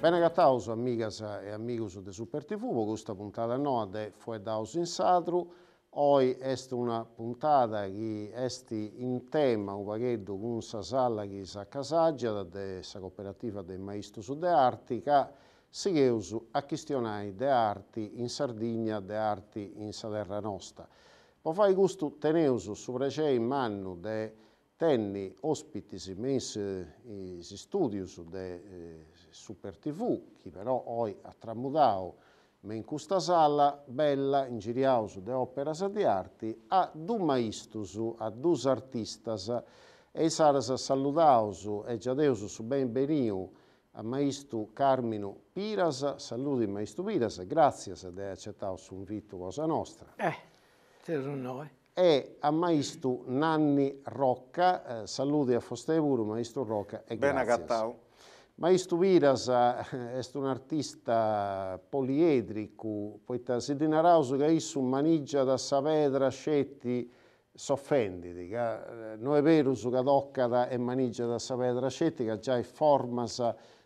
Bene cattaus, amigas e amigos de Super TV, con questa puntata no de Fuedaus in Satru. Oggi è una puntata che è in tema un paghetto con sa sala che si accasaggia da cooperativa dei Maestro de arti che si chiede a questionare de arti in Sardegna, de arti in Saterra terra nostra. Po fai gusto teneusu sopra c'è in mano de tenni ospiti si messi studio studios de eh, Super TV, che però oggi ha tramudao ma in questa sala bella in giriausu de operas di arti a du maistusu, a dus artistas e saras saludausu e già deus su ben benveniu a maistu Carmino Piras, saluti maistu Piras, grazie se de accettato su invito cosa nostra. Eh, te lo noi. E a maistu Nanni Rocca, eh, saluti a Fostevuru, maestro Rocca e ben grazie. Ben agattau. Maistu vidas è eh, un artista poliedrico, poita si dinarausu ca issu manigiat sa pedra scetti s'offendit, ca eh, no è verusu ca toccat e manigiat sa pedra scetti, ca già è formas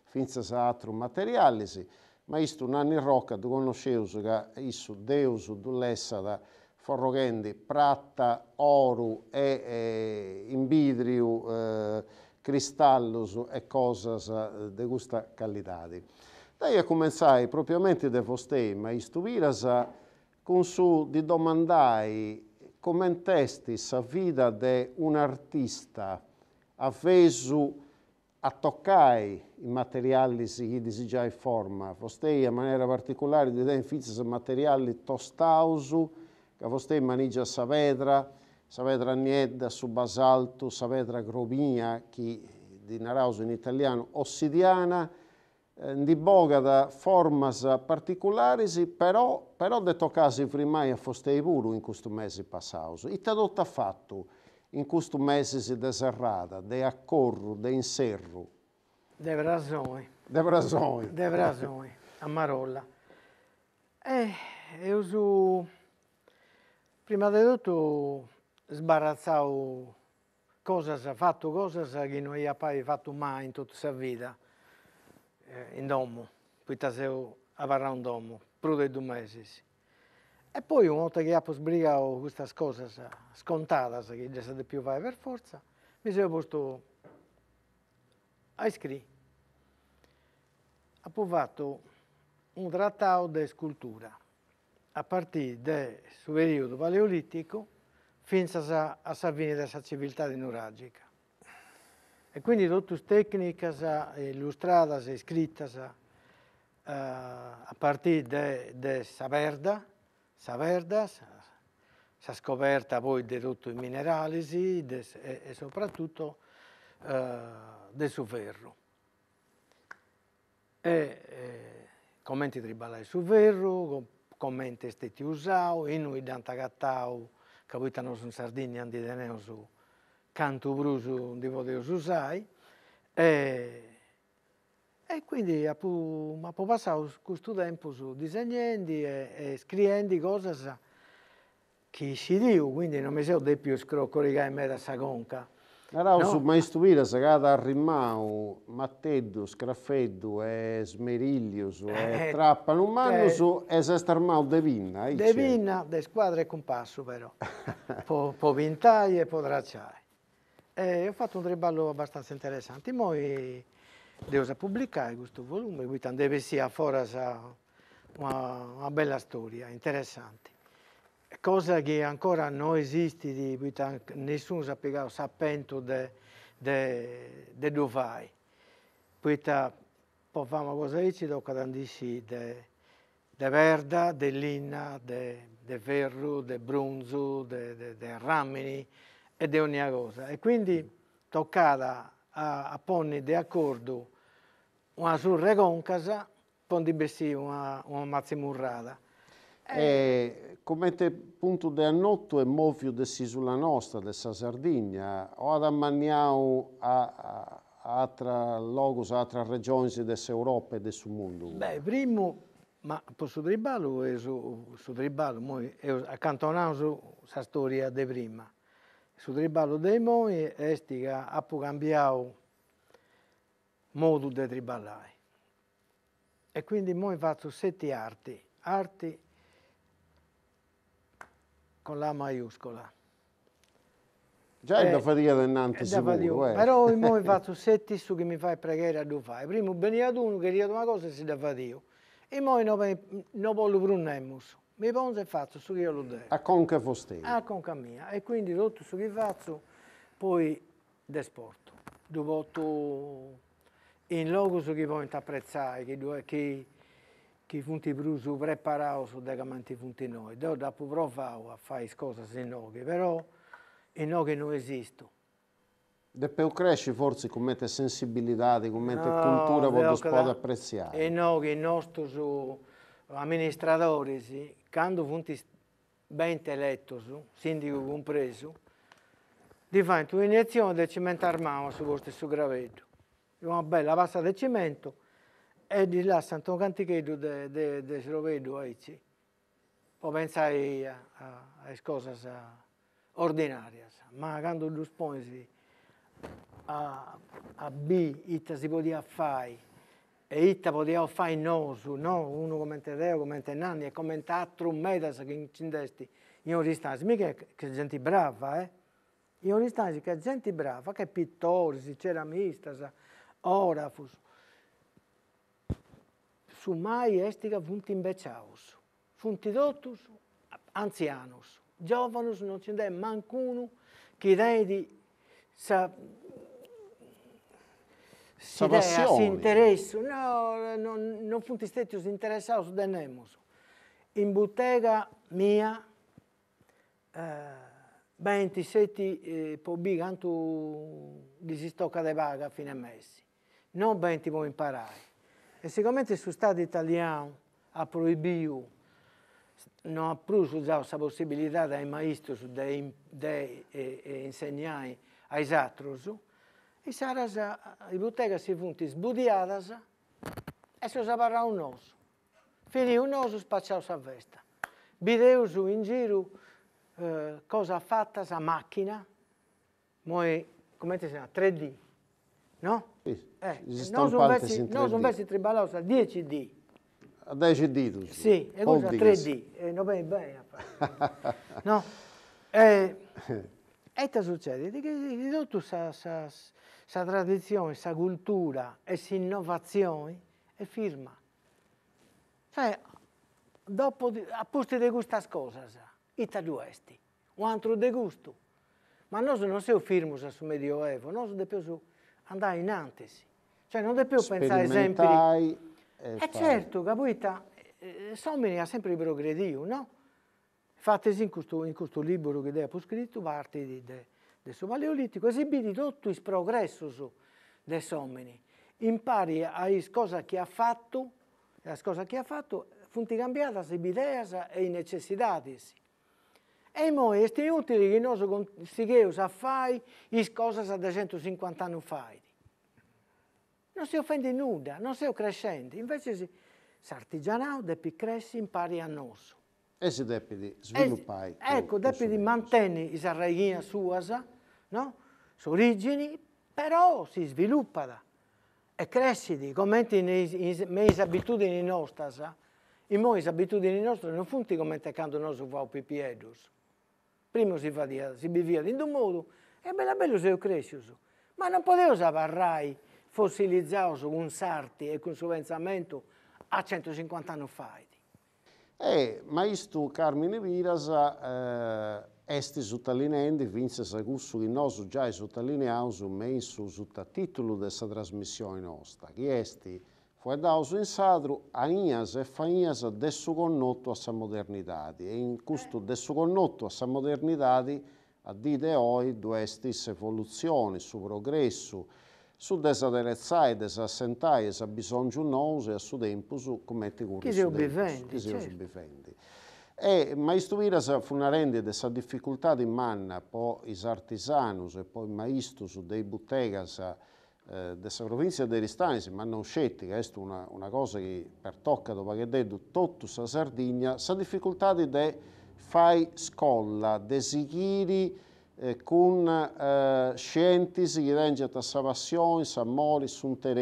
finzas a atrum materialis, ma istu Nanni Rocca tu conosceusu ca deus deusu dull'essat forroghendi pratta, oru e, e invidriu, eh, eh cristallus e cosas eh, de gusta calidade. Daí a comenzai propriamente de vos tema, istuviras eh, con su di domandai testi a vita de un artista avvesu a toccare i materiali che si in forma, vostei in maniera particolare di den fizis materiali tostausu, che vostei manigia vedra, Savetra Niedda, su basalto, Savetra Gromia, che di Narauso in italiano, ossidiana, eh, di bogada formas particularis, però, però detto casi prima a fostei pure in questo mese passato. tradotto ha fatto in questo mese si deserrata, de accorro, de inserro. De brasoi. De brasoi. De brasoi, a Marolla. Eh, io su... Prima di tutto sbarazzato sbarazzau cosas, fatto cosa che non ha mai fatto mai in tutta sa vita, eh, in domo, quita seu avarrà in domo, pru dei due mesi. E poi una volta che ho sbrigato queste cose scontate, che già state più fare per forza, mi sono posto a iscrivere. Ho fatto un trattato di scultura a partire dal periodo paleolitico fins a, a s'avvenire la civiltà Nuragica. E quindi tutte tecniche illustrate e scritte uh, a partire da de saverda, saverda, la scoperta poi di tutti i minerali e, e, soprattutto uh, eh, del suo ferro. E, e, commenti tribali su ferro, commenti stati usati, inui d'antagattau, capitano Sardini, kabuitanosun Sardinian dideneosu cantu brusu di podeosu sai, e, e quindi apu, apu passau custu tempus disegnendi e, e scriendi cose che si diu, quindi non mi sono seu depiu scroccorigai meda sa conca, Arauso, no. maistuira, sagata arrimau, Matteddu, Scraffeddu, e Smeriglius, e eh, Trappano, Mannus, eh, e Sestarmau De Vinna. De Vinna, de squadra e compasso però, po, po vintai e po dracciai. E ho fatto un triballo abbastanza interessante, poi devo pubblicare questo volume, quindi deve sia fuori una, una bella storia, interessante cosa che ancora non esiste di nessuno sa piegato sapendo di dove fare. Poi può fare una cosa che ci tocca tantissimo di verda, di linna, di ferro, di bronzo, di ramini e di ogni cosa. E quindi toccata a, a porne di una surre concasa, poi di una, una mazzimurrata eh. Comete punto di annotto e movio de Sisula Nostra, de sa Sardegna, ora manniamo a, a altra logos, altra regioni dell'Europa e del mondo? Beh, primo, ma posso dribbalo e su, su dribbalo, noi accantoniamo la storia di prima. Su dribbalo dei noi è che ha cambiato modo di triballare. E quindi noi faccio sette arti, arti con la maiuscola. Già è eh, da fatica del Nantes sicuro, eh. Però io mi faccio sette su che mi fai pregare a due fai. Prima veniva uno che gli una cosa e si da fatica. E poi non no voglio prunnemmus. Mi pongo e faccio su che io lo devo. A conca foste. A conca mia. E quindi tutto su che faccio, poi desporto. Dopo otto in logo su che poi ti apprezzai, che, che che funti Bruso preparao su da camanti funti noi. Do da provavo a fare cose se no, che però e no che non esistono. più cresci forse con te sensibilità, come no, cultura, voglio spodare apprezzare. E no che i amministratore, amministratori, quando funti ben intelletto, sindaco compreso, di fare un'iniezione del cemento armato su questo gravetto. Una bella pasta del cemento e di là santo un che de, vedo, aici. O pensai a, a, a cose ordinarie, ma quando tu sponsi a, a B, itta si poteva fare, e itta poteva fare nosu, no? Uno come te come Nanni, e come altro metas che ci indesti in oristanza. Mica che gente brava, eh? In oristanza che gente brava, che pittori, ceramistas, orafus, mai estiga funt imbeciaus, funt totus anzianus, giovanus non ci nd'è mancuno chi redi sa, sa idea, si interessu, no, non, non funt stetius interessaus de nemus. In bottega mia, eh, 27 eh, po bi si disistocca de paga a fine mese. non 20 po imparare. E siccome o Stato italiano ha não ha plus essa possibilidade eh, eh, ai maestros de, de, de ensinar aos outros, e saras, as bibliotecas se vão esbudiadas e se usavam nós. Finiu nós, spacciaus a vesta. Videus in giro eh, coisa fatta essa máquina, come si chiama, 3D, No? Sì, eh, non sono versi, no, sono versi tribalosa, 10D. 10D tu? Sì, e questa 3D. Eh, no, bene, bene. no? Eh, e ti succede? Che tutta questa tradizione, questa cultura questa innovazione è firma. Cioè, dopo, a posto di queste cose, ita duesti, un altro di gusto. Ma noi non siamo firmi sul Medioevo, noi siamo più su andare in antesi. Cioè non devi più pensare sempre... E eh, certo, capita, eh, Sommini ha sempre progredito, no? Fattesi in questo, in questo libro che abbiamo scritto, parte di, de, del suo paleolitico, esibiti tutto il progresso dei Sommini. Impari a cosa che ha fatto, a cosa che ha fatto, fu cambiata se idee e necessità. Disse. E noi questi inutili che noi stiamo a fare le cose da 150 anni fa. Non si offende nulla, non si è crescenti. Invece si, l'artigianato deve crescere impari a noi. E si deve sviluppare. Ecco, deve mantenere la regina sua, no? le origini, però si sviluppa e cresciti, come le abitudini nostre, e noi le abitudini nostre non funzionano come quando noi facciamo pipiedus prima si, fatia, si bevia di un modo e bella bello se io cresciuso. Ma non potevo saparrai fossilizzato con sarti e con pensamento a 150 anni fa. Eh, ma questo Carmine Viras eh, sottolineato, sottolineando, vince Sagusso che noi già sottolineiamo, messo sotto titolo della trasmissione nostra, che esti Foi dado insadro ainhas e fa fainhas su connotto a sa modernidade. E in custo eh. su connotto a sa modernidade, a di de oi, due stesse evoluzioni, su progresso, su desaderezzai, desassentai, sa bisogno nous e a su tempus commette curri Chi si bivendi, Chi si certo. bivendi. E maestro maistuviras fu una rendita sa difficoltà di manna poi is artisanus e poi maistus dei buttegas eh, della provincia di Stani, ma non scetti, che è una, una, cosa che per tocca dopo che detto tutta la Sardegna, sa difficoltà di fare scolla, di seguire eh, con eh, scientifici che rendono sa passione, sa amore, su per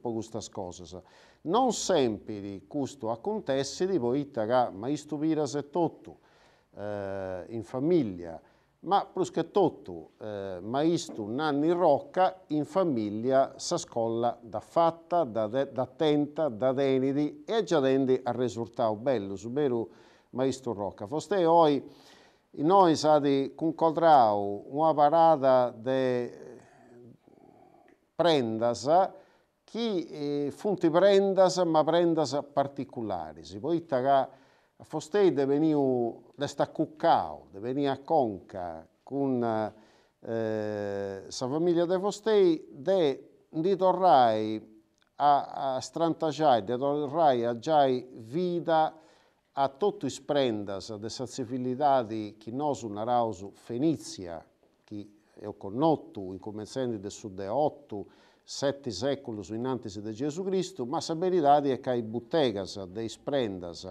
queste cose. Non sempre questo acontesse, poi che ma è tutto eh, in famiglia, ma Pruscattottu, eh, maestro Nanni Rocca, in famiglia s'ascolla da Fatta, da, de, da Tenta, da Denidi e già dendi al risultato bello, suberu maestro Rocca. Foste oggi noi stati incontrando una parata di prendas che eh, funti prendas ma prendas particolari. Si può dire che a Fostei è venuto resta cuccao, de venire a Conca con eh, sa famiglia de Fostei, de di torrai a, a strantagiai, di torrai a giai vita a tutti i prendas de sa civilità di chi nosu narausu Fenizia, chi è connotto in comenzando del sud de otto, sette secoli in antesi di Gesù Cristo, ma sa verità è che i buttegas, dei sprendas,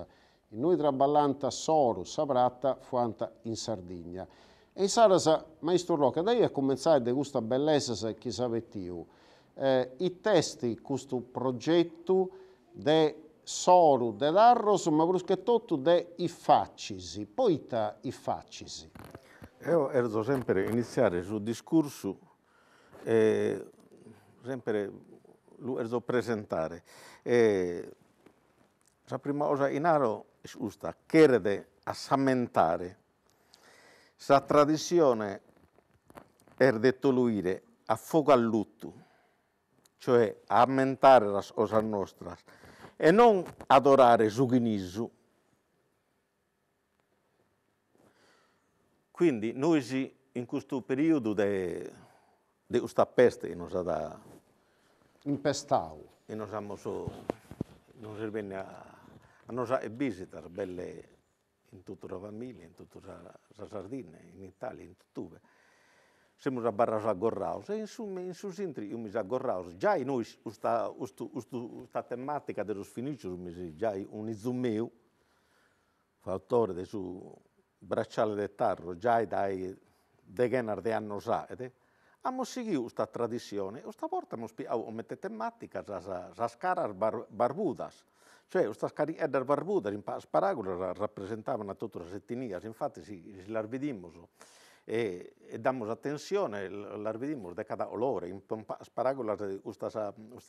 in noi traballanta soro sapratta fuanta in Sardegna. E in Sarasa, maestro Roca, dai a cominciare di questa bellezza se chi più, Eh, I testi, questo progetto, de soro de darros, ma bruschettotto de i faccisi. Poita i faccisi. Io ero sempre iniziare sul discorso, eh, sempre lo ero presentare. E la prima cosa in aro és usta, chiede a sammentare sa tradizione er detoluire a fuoco al lutto, cioè a ammentare le cose nostre e non adorare su chinisu. Quindi noi in questo periodo di questa peste che non si da... Impestau. E non siamo non serve a hanno e visitar belle in tutta la famiglia, in tutta la Sardegna, in Italia, in tutto. Siamo a Barras Agorraus e insomma in su sintri io mi sa Agorraus. Già in noi questa tematica dello sfinicius mi si già un izumeo, fattore del suo bracciale del tarro, già dai degenar di anni sa, abbiamo seguito questa tradizione e questa volta abbiamo spiegato come tematica, le scaras barbudas, cioè, questa scarica del barbuda in Sparagola rappresentavano tutta la settimana, infatti si, si l'arvedimos e, e dammo attenzione, l'arvedimos de cada olore, in Sparagola questa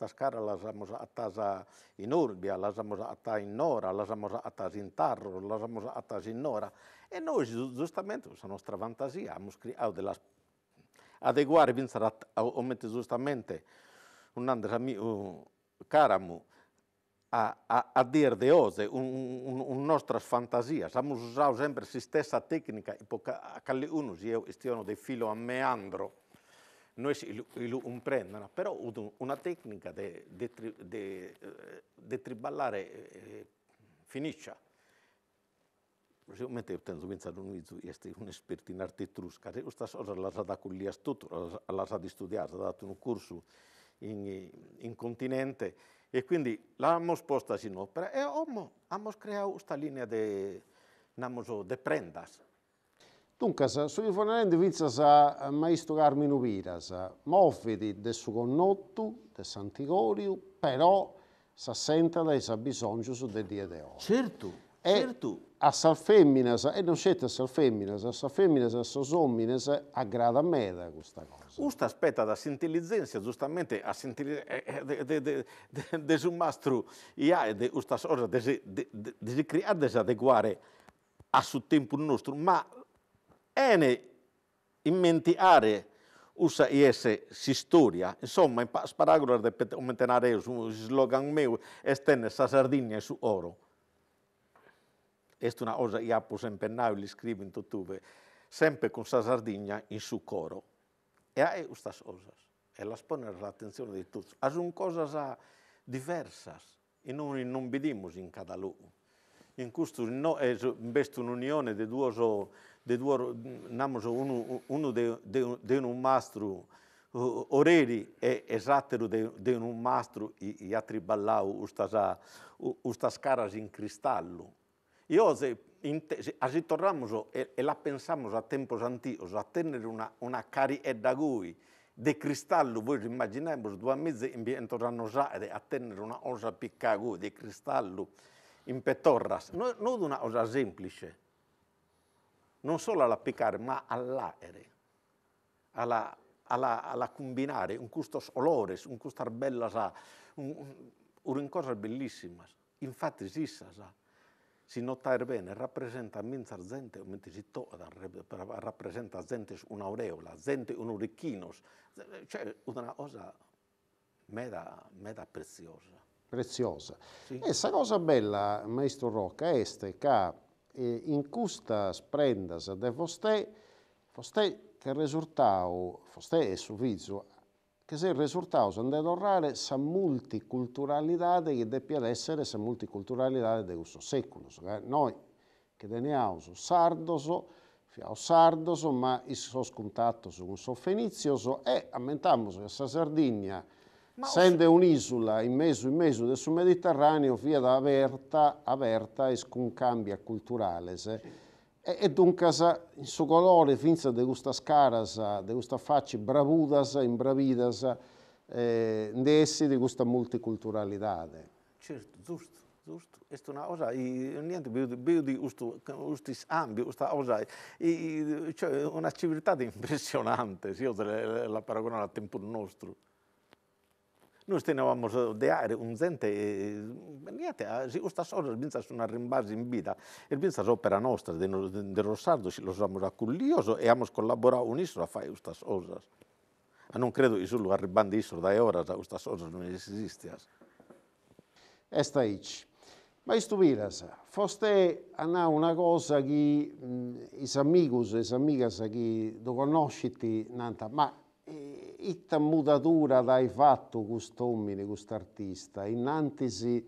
scara la siamo attasa in Urbia, la siamo attasa in Nora, la siamo attasa in Tarro, la siamo attasa in Nora, e noi giustamente, con la nostra fantasia, abbiamo scritto della adeguare, pensare, giustamente, un altro amico, Caramu, a, a, a dir de hoxe, un, un, un nostras fantasías. sempre la stessa tecnica, porque uno si unus io estiono filo a meandro, noi si prendono, però una tecnica di triballare eh, finisce. Sicuramente io penso che Luizzo è un esperto in arte etrusca, questa cioè, cosa la sa da studiare, la sa di studiare, ha dato un corso in, in continente, e quindi l'hanno sposta in opera e abbiamo creato questa linea di prendas. Dunque, sull'infornamento vinces a maestrogar minubiras, mofidi del suo connotto, del Santigoriu, però si senta dai bisogni bisogno dia di oggi. Certo. E virtù. A salfemminas, e non siete a salfemminas, a salfemminas e a salsomminas aggrada me questa cosa. Questa aspetta da sintilizzanza, giustamente, a sintilizzare eh, eh, de un mastro, e de questa cosa, de creare, desadeguare a su tempo nostro, ma è in mente usa IS si storia, insomma, in sparagola di un centenario, un slogan mio, estende sa Sardinia su oro. È una cosa che appo sempre scritto scrivo in tutt'uve, sempre con sa sardigna in suo coro. E ha queste cose, e la spone l'attenzione di tutti. Ha sono cose ah, diverse, e noi non vediamo in cada luogo. In questo no, è un'unione di due, di due uno, uno di, un mastro uh, oreri e esattero di, un mastro e, ha attriballau queste caras in cristallo. Y hoxe, así tornamos e, e la pensamos a tempos antigos, a tenere una, una cariedda gui de cristallo, voi immaginemos due mesi in intorno a Zaire a tenere una osa piccagù di cristallo in pettorras, non, non una cosa semplice, non solo alla ma all'aere, alla, alla, alla combinare, un custos olores, un custar bella, sa, un, un, un cosa bellissima, infatti sì, sa, sa si nota er bene, rappresenta minzar gente, rappresenta zentes un'aureola, zente un orecchinos, cioè una cosa meda, meda preziosa. Preziosa. Sì. E questa cosa bella, maestro Rocca, è che eh, in questa sprenda de vostè, vostè che risultavo, vostè e suo viso, che se il risultato andare orale sa multiculturalità che deve essere sa multiculturalità di questo secolo. Eh. Noi che teniamo sardoso, fiao sardoso, ma il suo scontatto su un soffenizioso e ammentiamo che la Sardegna essendo ho... un'isola in mezzo in mezzo del Mediterraneo, via da aperta, aperta e sconcambia culturale. Eh. Se e dunque, il suo colore, finza de questa caras, de questa faccia bravudas, imbravidas, eh, essi di questa multiculturalità. Certo, giusto, giusto. Questa è una cosa, e niente, più di questo ambito, questa cosa, e, cioè una civiltà impressionante, se io la paragono al tempo nostro. Noi tenevamos de aere e, niente, si custas horas binzas una arrimbasi in vita, e binzas opera nostra, de, de, de Rosardo, si los amos e amos collaborau unisro a fare questa cosas. A ah, non credo che lo arribando iso da horas a custas cosas non esistias. Esta ici. Ma isto viras, foste a una cosa che mm, i amici e le amiche che lo conosciti, nanta, ma itta mutatura l'hai fatto quest'uomini, quest'artista, innantisi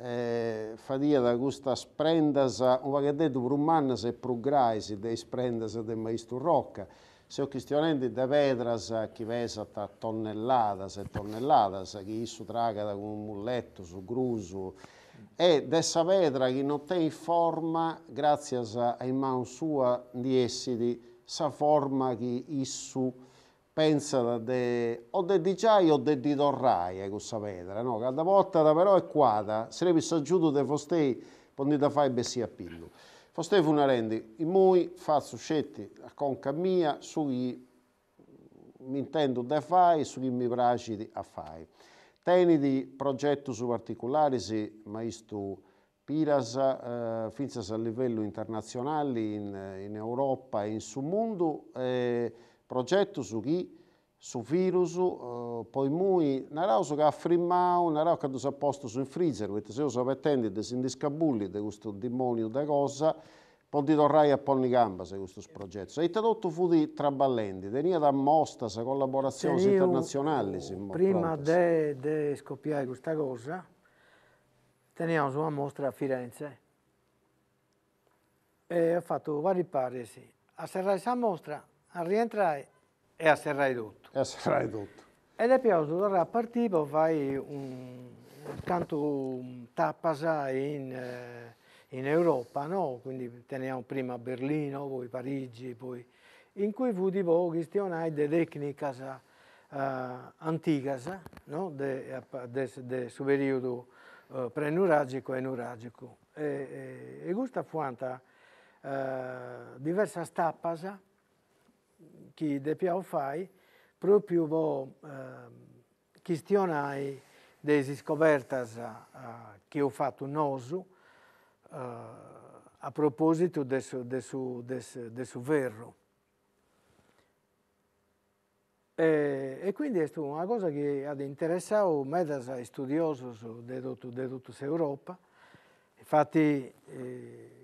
eh, fatia da questa sprendasa, un po' vaghetto brumanna se progressi dei sprendasa del maestro Rocca, se ho questionato da vedrasa che pesa da tonnellata, se tonnellata, se che isso traga da un mulletto su gruso, e dessa vetra che non tem forma, grazie a mano sua, di essere sa forma che isso pensano de, o del DJI o del Ditorrai questa pedra, no? Cada volta però è se ne sarebbe aggiunto dei fostei quando fai bessia a pillo. Fostei fu una funarendi, in mui faccio scetti a conca mia su chi mi intendo da fare, su chi mi piace a fare. Teni di progetto su particolari, se ma piras eh, finzas a livello internazionale in, in Europa e in sul mondo, eh, progetto su chi? Su virus, eh, poi mui, narau che affirmau, narau che si è posto sul freezer, perché se io so pettendo e si indiscabulli di questo demonio da cosa, poi ti tornai a polni gamba se questo progetto. E tutto fu di traballenti, tenia da mosta sa collaborazioni io, internazionali. Prima di scoppiare questa cosa, teniamo una mostra a Firenze e ho fatto vari pari, A serrare questa mostra a rientrare e a serrare tutto. E a serrare tutto. Ed è piaciuto, allora a partire fai un, tanto tappasa in, eh, in, Europa, no? quindi teniamo prima Berlino, poi Parigi, poi in cui fu tipo questionai de tecnicas uh, eh, anticas no? de, de, de su periodo eh, pre prenuragico e nuragico. E, e, e questa fu anta uh, eh, diversa tappas ki depiau fare proprio po eh, questionare delle scopertas eh, che ho fatto nosu eh, a proposito del suo verro. E, e, quindi è una cosa che ha interessato medas studiosi di tutta Europa. Infatti, eh,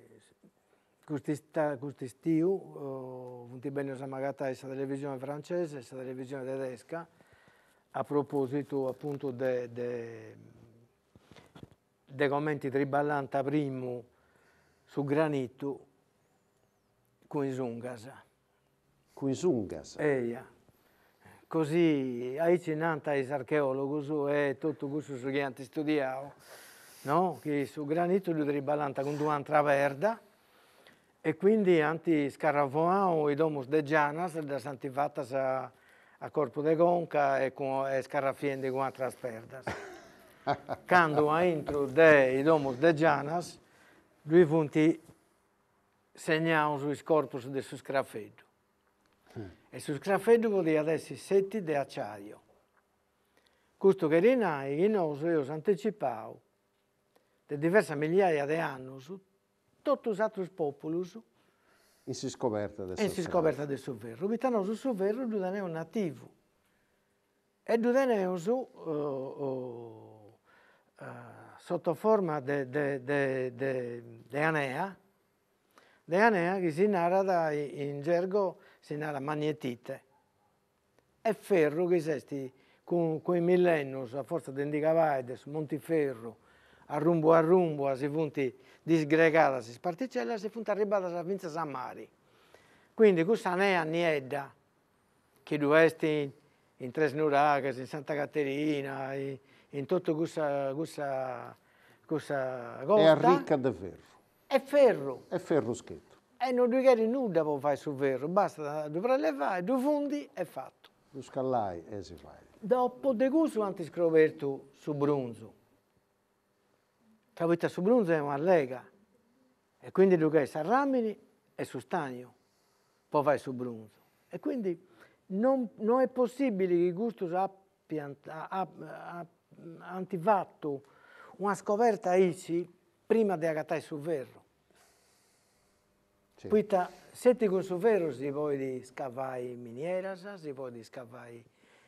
questo questi stiu, uh, Ventibelliosa Magata è la televisione francese, è televisione tedesca, a proposito appunto dei commenti triballanti primo su Granito con Isungas. Con Isungas? Eia. Così, ai cinanta i archeologi e tutto questo su che hanno studiato, no? che su Granito lo triballanta con due antra verda, e quindi anti scaravoan i idomus de Gianas, de Santivatas a, a Corpo de Gonca e, con, e scarrafiende con altras perdas. Quando a intro de idomus de Gianas, lui punti segnaus os corpus de su scraffeddu. Hm. E su scraffeddu podia essi setti di acciaio. Questo che rinai, in oso io anticipau, de diversa migliaia di anni, totus atros populus in scoperta del sovverro. In scoperta del suo sovverro. Vitanoso sovverro dudaneo nativo. E dudaneo su, uh, eh, uh, eh, uh, sotto forma de, de, de, de, anea, de anea che si narra in gergo, si narra magnetite. E ferro che sesti con, con i millennius, a forza di indicavare, montiferro, a rumbo a rumbo, a si punti disgregate in particelle e furono arrivate a Vinzas a mari. Quindi questa nea niedda, che doveste in, in Tresnuragas, in Santa Caterina, in, in tutta questa, questa, questa costa... È ricca di ferro. È ferro. È ferro scritto. E non devi chiedere nulla per fare sul ferro, basta prelevare, due fondi e fatto. Lo scallai e si fa. Dopo di questo anti scroverto su bronzo tra Cavita Subrunza è una lega e quindi lui è Sarramini e su Stagno, poi vai su Brunzo. E quindi non, non, è possibile che Gustus abbia, antifatto una scoperta ICI prima di agatai su Verro. Sì. Poi senti con su Verro si può scavare minieras, si può scavare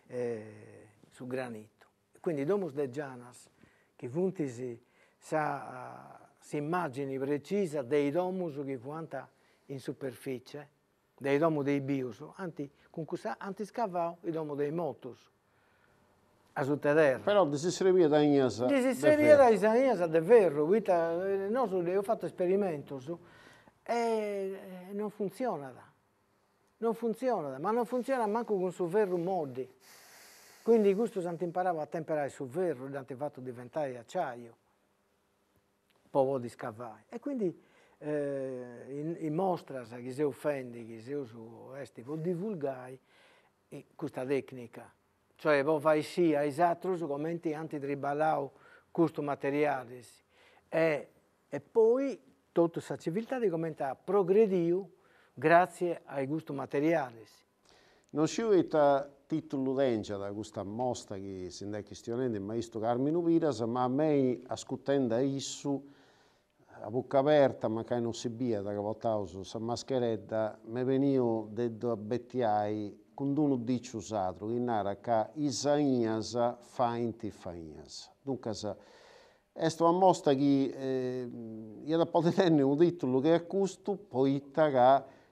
eh, su granito. Quindi domus de Gianas, che funtisi sa, si immagini precisa dei domus che quanta in superficie, dei domus dei bios, anti, antiscavao i domus dei motus, a sotterra. Però desisteria da Ignasa. Desisteria da Ignasa, davvero, no, io ho fatto esperimento su, e non funziona da. Non funziona, ma non funziona manco con su ferro modi. Quindi questo santi imparava a temperare su ferro, l'hanno fatto diventare acciaio povolo di scavare. E quindi eh, in, in mostra che si offende, che si usa, vuol divulgare questa tecnica. Cioè, vuol fare sì ai altri esatto commenti antitribalau questo materiale. E, e poi tutta questa civiltà di come commentare progrediu grazie ai gusti materiali. Non si vede titolo d'encia da questa mostra che si è questionando il maestro Carmine Viras, ma a me ascoltando a isso a bocca aperta, magari non si bia da Cavottauso, a mascheretta, mi veniva detto a Bettiai con un dice usato, che narra che Isaias fainti fainas. Dunque, è una mostra che eh, io da poterne un titolo che è a custo, che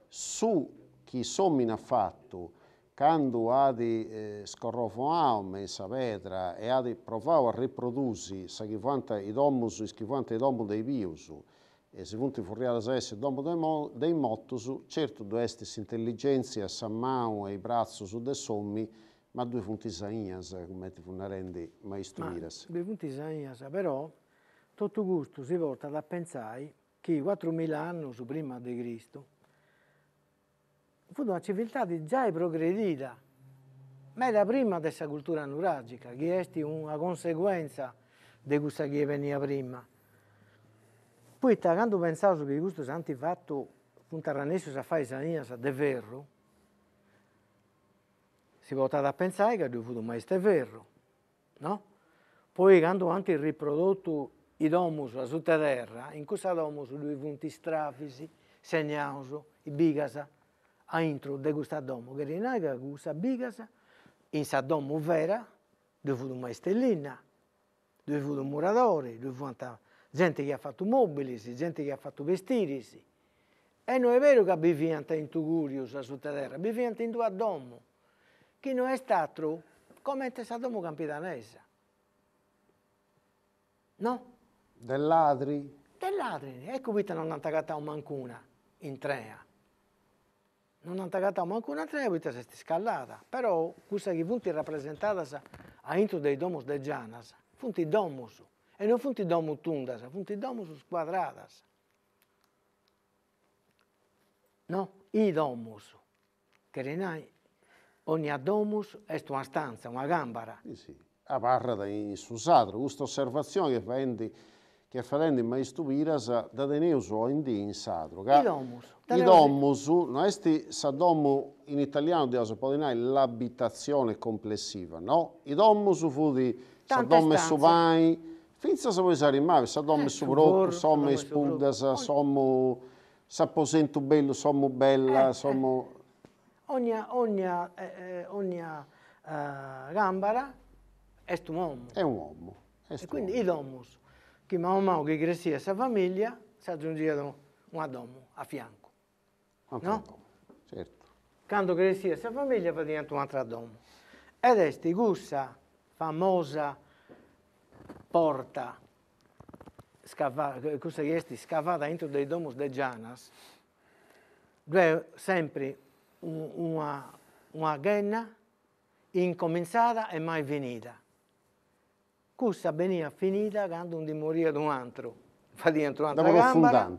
su chi sommina fatto, quando ha di eh, scorrofoam in Savetra e ha di provare a riprodursi i domus, schifante i domus dei vius e se punti furriare se essere domo dei, mottus, certo due estis intelligenza, sammau e i brazzo su de sommi, ma due punti sainas, come ti funarendi, ma istruiras. Due punti sainas, però, tutto gusto si volta a pensare che 4.000 anni prima di Cristo, fu una civiltà che già è progredita, ma era prima di questa cultura nuragica, che è una conseguenza di questa che veniva prima. Poi, quando pensavo che questo santi fatto puntarranesso sa fare sanina, è vero, si è a pensare che lui fu un maestro verro, no? Poi, quando hanno riprodotto i domus a sotterra, in questa domus lui fu un strafisi, segnaus, i bigasa, a intro de gustadom gherinaga, gusta bigas, in domo vera, dove fu stellina dove fu un muratore, dove fu gente che ha fatto mobili, gente che ha fatto vestiti. E non è vero che viviant in Tugurio sulla terra, viviant in due domo, che non è stato come è stato campidanese. No? Del ladri? Del ladri, ecco qui non hanno attaccato mancuna in trea. non hanno tagato manco una trebuita se sti scallata, però queste che funti rappresentate all'intro dei domus de Gianas, funti domus, e non funti domus tundas, funti domus squadradas. No, i domus, che rinai, ogni domus è una stanza, una gambara. Sì, sì, a parra in su sadro, questa osservazione che vem enti che farendim aistubiras da deneuso in di in sadro. Idomus. I domus, no, esti sadomu in italiano di Asopolinai l'abitazione complessiva, no? I domus fu di sadomme subai, finza se vuoi usare in mare, sadomme su ecco. subrocco, somme spuldas, sommo sapposentu bello, sommo bella, eh, eh. sommo... Ogni, ogni, eh, eh ogni uh, gambara è un uomo. È un uomo. e quindi i domus che man mano che crescia questa famiglia si aggiungeva una domo a fianco. Anche no? Certo. Quando crescia questa famiglia va diventare un'altra domo. Ed è questa famosa porta scavata, questa che è scavata dentro dei domus de Gianas, dove sempre una, una ghenna incominciata e mai finita questa veniva finita quando non moriva di un altro. Fa dentro un'altra Dopo gamba.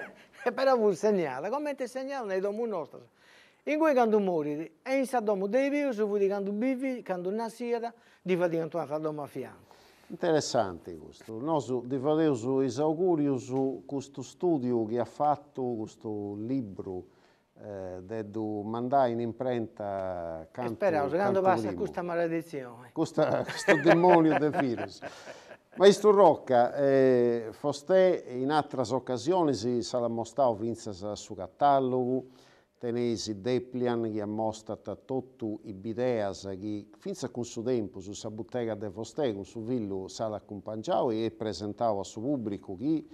e però fu segnata, come ti segnala nel domo nostri. In cui quando morire, e in Sadomo dei vivi, fu di quando vivi, quando nascita, di fa dentro un'altra doma a fianco. Interessante questo. Noi ti faremo gli auguri su questo studio che ha fatto, questo libro eh, devo mandare in imprenta canto, e speriamo, quando passa limo. questa maledizione. Questa, questo demonio del virus. Maestro Rocca, eh, foste in altre occasioni si sarà mostrato vinse su catalogo, tenesi Deplian che ha mostrato tutto i bideas che fino a suo tempo su sa bottega di foste con suo villo sala accompagnato e presentato al suo pubblico che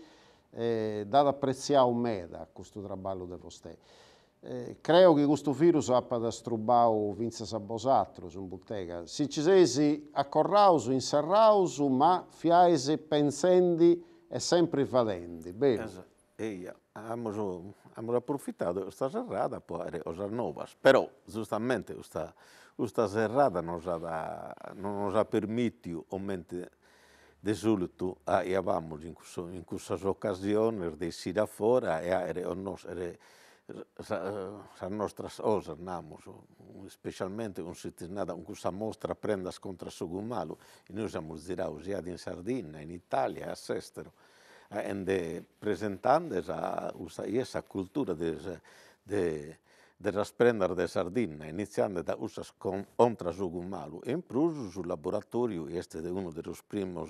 eh, da apprezzare un meda questo traballo di foste. Eh, creo che questo virus abbia distrubbato Vinzas Sabosattro in bottega. Si dicesi a Corrauso, in Serrauso, ma fiaese pensendi e sempre fadendi. Bene. Esatto. abbiamo, abbiamo approfittato di questa serrata per fare novas. Però, giustamente, questa, questa serrata non ci ha permesso, o mente di solito avevamo in, in questa occasione di uscire fuori e avere il nostro eh, sa nostra sosa andiamo, specialmente con questa mostra prenda scontra su Gummalu, noi siamo girati sia in Sardegna, in Italia, a Sestero, eh, e presentando questa cultura della sprendere della sardina, iniziando da questa scontra su Gummalu, e in più sul laboratorio, questo è uno dei primi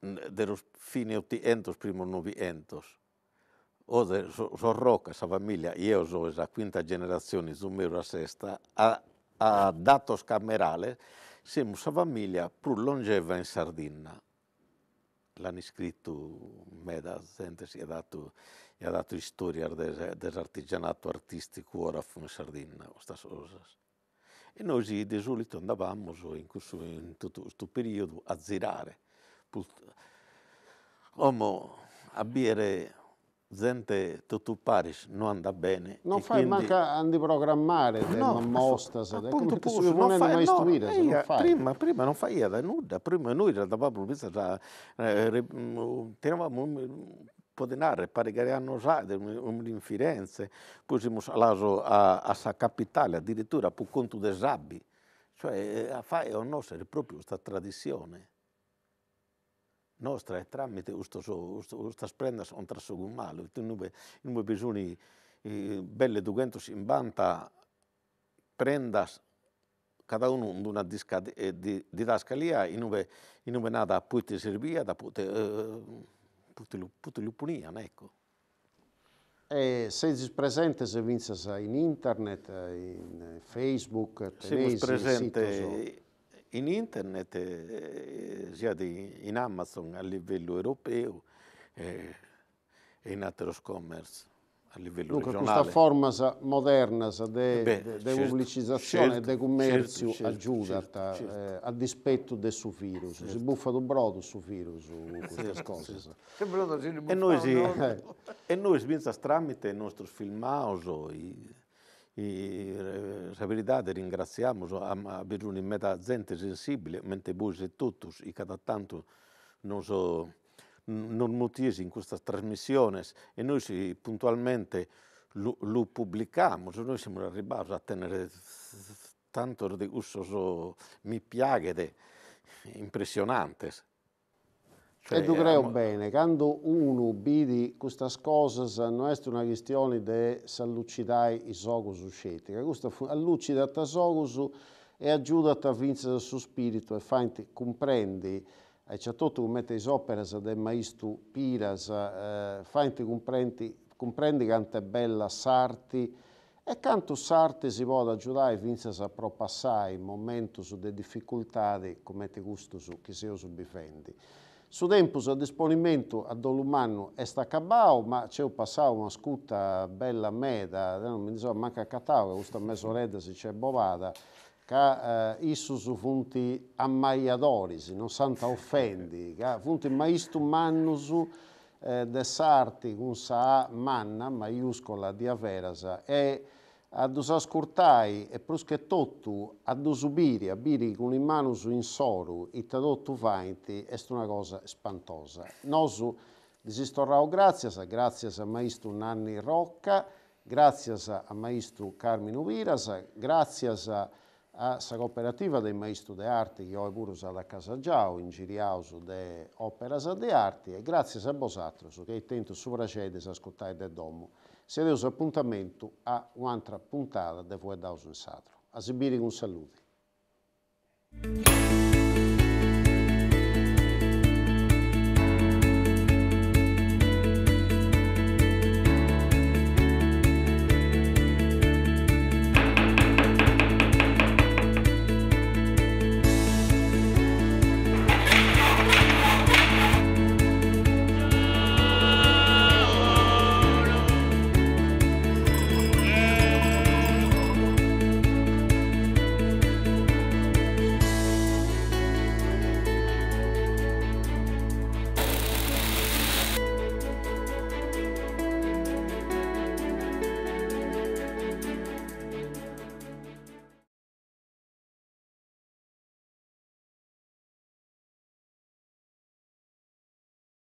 de los fines 800, primo 900. Ode, so, Rocca, sa famiglia, io sono la quinta generazione, Zumero la sesta, ha, ha dato scamerale, siamo sa famiglia più longeva in Sardegna. L'hanno scritto me da gente, si è dato, si è dato storia dell'artigianato artistico ora in Sardegna, queste cose. E noi di solito andavamo in, questo, in tutto questo periodo a zirare. Como a biere gente tutuparish non anda bene. Non fai quindi... manca antiprogrammare, no, non mostra, appunto, come si non fai, no, istruire, no, non fai. Prima, prima non fai da nulla, prima noi davamo questa, da, eh, mm, tenevamo un po' di denaro, pare che erano già in Firenze, poi siamo salati a, a Sa Capitale, addirittura per conto dei sabbi, cioè eh, a fare è proprio questa tradizione nostra è tramite queste prende un trasso con male, non abbiamo bisogno di eh, belle 250 prendas cada uno di una eh, didascalia in dove è nata a poter servire, da poter, uh, poter punire, ecco. E se si presente se vinces in internet, in Facebook, tenesi, Siamo presente in internet, eh, sia di, in Amazon a livello europeo eh, e in altri commerce a livello Dunque, regionale. questa forma moderna di eh certo, pubblicizzazione certo, e di certo, commercio certo, aggiunta certo, certo, eh, a dispetto del suo virus. Si certo. buffa un brodo sul virus, queste cose. E noi, si, e noi, eh, senza tramite i nostri filmaus, e Severidade ringraziamo per un'immensa gente sensibile, mente voi e tutti, e cada non so, non mutiesi in queste trasmissioni e noi si, puntualmente lo, lo pubblichiamo, noi siamo arrivati a tenere tanto di gusto, so, mi piaghe impressionante. Cioè, e tu creo am... bene, quando uno vede questa cose non è una questione di sallucidare i sogos usciti, che allucida a sogos e aiuta a vincere il suo spirito e fa comprendi e c'è tutto come te opere del maestro Piras, eh, fa comprendi, comprendi quanto è bella Sarti e quanto Sarti si può aiutare a vincere a propassare i momenti di difficoltà come te gusto su, che si subifendi. Su tempus a disponimento a Dolumanno è sta cabao, ma c'è un passato una scutta bella meda, eh, non mi dico manca catao, questa mesoretta si c'è bovata, che eh, su funti ammaiadorisi, non santa offendi, che funti maistum mannusu eh, de sarti, un sa manna, maiuscola di averasa, e Adus ascurtai e prusche pruschettottu, adus ubiri, abiri con in mano su in soru, insoru, ittadottu fainti, est una cosa spantosa. Nosu disistorrao grazias, grazias a maestro Nanni Rocca, grazias a maestro Carmine Uviras, grazias a Ah, a questa cooperativa dei maestri d'arte che ho pure usato a casa Giao, in Giriauso de opera de arti e grazie a Bosatros che è tento sopracede ascoltare de domo si è appuntamento a un'altra puntata de Fuedauso in Satro. A Sibiri un saluto.